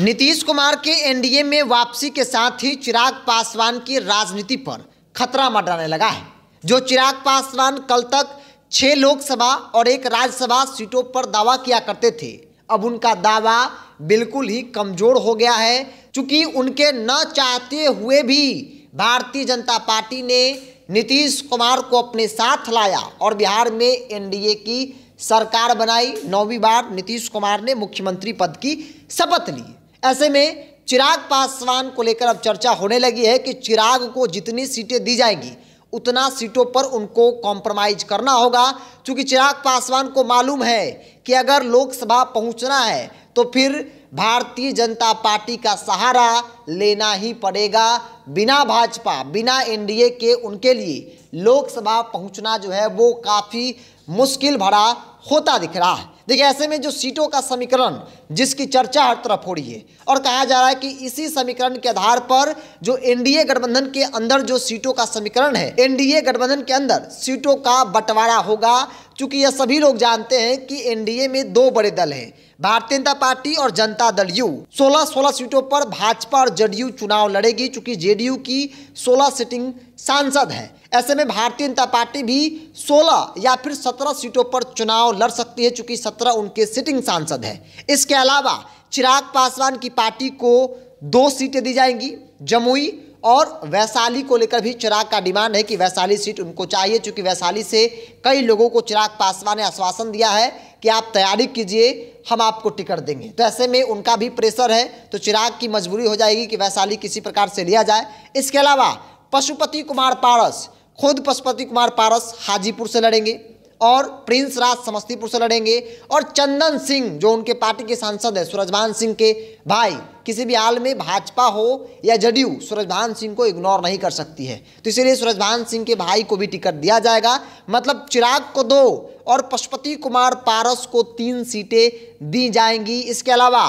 नीतीश कुमार के एनडीए में वापसी के साथ ही चिराग पासवान की राजनीति पर खतरा मंडराने लगा है जो चिराग पासवान कल तक छः लोकसभा और एक राज्यसभा सीटों पर दावा किया करते थे अब उनका दावा बिल्कुल ही कमजोर हो गया है क्योंकि उनके न चाहते हुए भी भारतीय जनता पार्टी ने नीतीश कुमार को अपने साथ लाया और बिहार में एनडीए की सरकार बनाई नौवीं बार नीतीश कुमार ने मुख्यमंत्री पद की शपथ ली ऐसे में चिराग पासवान को लेकर अब चर्चा होने लगी है कि चिराग को जितनी सीटें दी जाएंगी उतना सीटों पर उनको कॉम्प्रोमाइज करना होगा क्योंकि चिराग पासवान को मालूम है कि अगर लोकसभा पहुंचना है तो फिर भारतीय जनता पार्टी का सहारा लेना ही पड़ेगा बिना भाजपा बिना एनडीए के उनके लिए लोकसभा पहुंचना जो है वो काफ़ी मुश्किल भरा होता दिख रहा है देखिए ऐसे में जो सीटों का समीकरण जिसकी चर्चा हर तरफ हो रही है और कहा जा रहा है कि इसी समीकरण के आधार पर जो एनडीए गठबंधन के अंदर जो सीटों का समीकरण है एनडीए गठबंधन के अंदर सीटों का बंटवारा होगा क्योंकि यह सभी लोग जानते हैं कि एनडीए में दो बड़े दल हैं भारतीय जनता पार्टी और जनता दल यू सोलह सोलह सीटों पर भाजपा और जेडीयू चुनाव लड़ेगी चूंकि जेडीयू की 16 सीटिंग सांसद हैं ऐसे में भारतीय जनता पार्टी भी 16 या फिर 17 सीटों पर चुनाव लड़ सकती है चूंकि 17 उनके सिटिंग सांसद हैं इसके अलावा चिराग पासवान की पार्टी को दो सीटें दी जाएंगी जमुई और वैशाली को लेकर भी चिराग का डिमांड है कि वैशाली सीट उनको चाहिए चूँकि वैशाली से कई लोगों को चिराग पासवान ने आश्वासन दिया है कि आप तैयारी कीजिए हम आपको टिकट देंगे तो ऐसे में उनका भी प्रेशर है तो चिराग की मजबूरी हो जाएगी कि वैशाली किसी प्रकार से लिया जाए इसके अलावा पशुपति कुमार पारस खुद पशुपति कुमार पारस हाजीपुर से लड़ेंगे और प्रिंस राज समस्तीपुर से लड़ेंगे और चंदन सिंह जो उनके पार्टी के सांसद है सूरजभान सिंह के भाई किसी भी हाल में भाजपा हो या जदयू सूरजभान सिंह को इग्नोर नहीं कर सकती है तो इसीलिए सूरजभान सिंह के भाई को भी टिकट दिया जाएगा मतलब चिराग को दो और पशुपति कुमार पारस को तीन सीटें दी जाएंगी इसके अलावा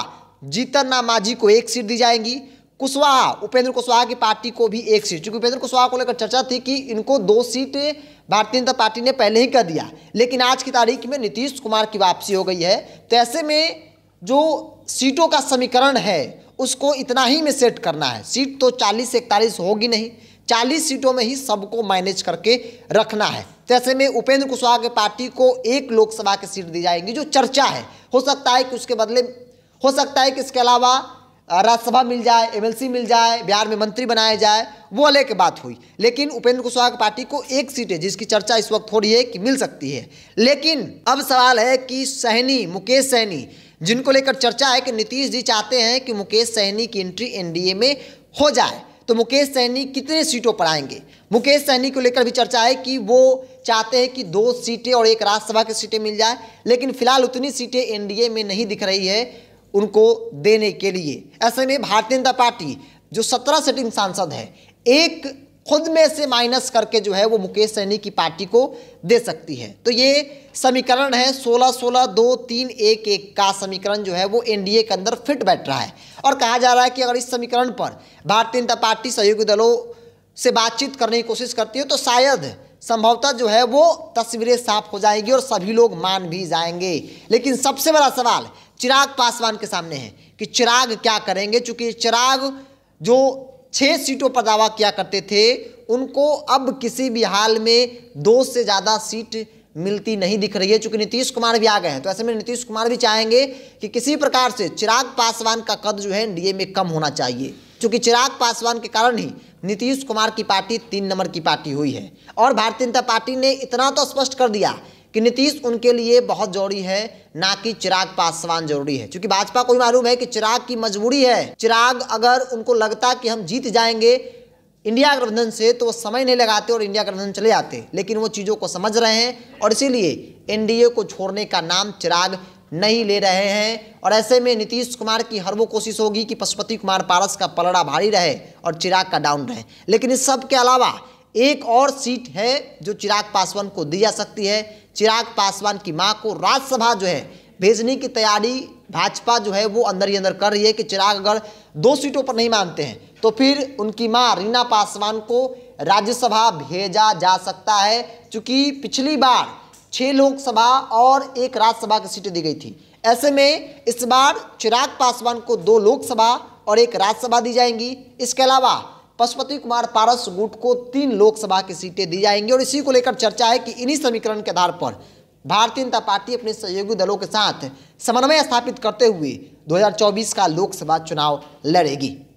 जीतन राम माझी को एक सीट दी जाएंगी कुशवाहा उपेंद्र कुशवाहा की पार्टी को भी एक सीट क्योंकि उपेंद्र कुशवाहा को लेकर चर्चा थी कि इनको दो सीटें भारतीय जनता पार्टी ने पहले ही कर दिया लेकिन आज की तारीख में नीतीश कुमार की वापसी हो गई है तो ऐसे में जो सीटों का समीकरण है उसको इतना ही में सेट करना है सीट तो चालीस इकतालीस होगी नहीं चालीस सीटों में ही सबको मैनेज करके रखना है जैसे तो में उपेंद्र कुशवाहा के पार्टी को एक लोकसभा की सीट दी जाएंगी जो चर्चा है हो सकता है कि उसके बदले हो सकता है कि इसके अलावा राज्यसभा मिल जाए एमएलसी मिल जाए बिहार में मंत्री बनाए जाए वो अलग बात हुई लेकिन उपेंद्र कुशवाहा की पार्टी को एक सीट है जिसकी चर्चा इस वक्त हो रही है कि मिल सकती है लेकिन अब सवाल है कि सहनी मुकेश सहनी जिनको लेकर चर्चा है कि नीतीश जी चाहते हैं कि मुकेश सहनी की एंट्री एनडीए में हो जाए तो मुकेश सहनी कितने सीटों पर आएंगे मुकेश सहनी को लेकर भी चर्चा है कि वो चाहते हैं कि दो सीटें और एक राज्यसभा की सीटें मिल जाए लेकिन फिलहाल उतनी सीटें एनडीए में नहीं दिख रही है उनको देने के लिए ऐसे में भारतीय जनता पार्टी जो सत्रह सीटिंग सांसद है एक खुद में से माइनस करके जो है वो मुकेश सैनी की पार्टी को दे सकती है तो ये समीकरण है 16 16 दो तीन एक एक का समीकरण जो है वो एनडीए के अंदर फिट बैठ रहा है और कहा जा रहा है कि अगर इस समीकरण पर भारतीय जनता पार्टी सहयोगी दलों से बातचीत करने की कोशिश करती है तो शायद संभवतः जो है वो तस्वीरें साफ हो जाएंगी और सभी लोग मान भी जाएंगे लेकिन सबसे बड़ा सवाल चिराग पासवान के सामने है कि चिराग क्या करेंगे चूंकि चिराग जो छः सीटों पर दावा किया करते थे उनको अब किसी भी हाल में दो से ज़्यादा सीट मिलती नहीं दिख रही है चूंकि नीतीश कुमार भी आ गए हैं तो ऐसे में नीतीश कुमार भी चाहेंगे कि किसी प्रकार से चिराग पासवान का कद जो है एनडीए में कम होना चाहिए चूंकि चिराग पासवान के कारण ही नीतीश कुमार की पार्टी तीन नंबर की पार्टी हुई है और भारतीय जनता पार्टी ने इतना तो स्पष्ट कर दिया कि नीतीश उनके लिए बहुत जरूरी है ना कि चिराग पासवान जरूरी है क्योंकि भाजपा को भी मालूम है कि चिराग की मजबूरी है चिराग अगर उनको लगता कि हम जीत जाएंगे इंडिया गठबंधन से तो वो समय नहीं लगाते और इंडिया गठबंधन चले जाते लेकिन वो चीज़ों को समझ रहे हैं और इसीलिए एनडीए को छोड़ने का नाम चिराग नहीं ले रहे हैं और ऐसे में नीतीश कुमार की हर वो कोशिश होगी कि पशुपति कुमार पारस का पलड़ा भारी रहे और चिराग का डाउन रहे लेकिन इस सब के अलावा एक और सीट है जो चिराग पासवान को दी जा सकती है चिराग पासवान की मां को राज्यसभा जो है भेजने की तैयारी भाजपा जो है वो अंदर ही अंदर कर रही है कि चिराग अगर दो सीटों पर नहीं मानते हैं तो फिर उनकी मां रीना पासवान को राज्यसभा भेजा जा सकता है चूँकि पिछली बार छः लोकसभा और एक राज्यसभा की सीटें दी गई थी ऐसे में इस बार चिराग पासवान को दो लोकसभा और एक राज्यसभा दी जाएंगी इसके अलावा पशुपति कुमार पारस गुट को तीन लोकसभा की सीटें दी जाएंगी और इसी को लेकर चर्चा है कि इन्हीं समीकरण के आधार पर भारतीय जनता पार्टी अपने सहयोगी दलों के साथ समन्वय स्थापित करते हुए 2024 का लोकसभा चुनाव लड़ेगी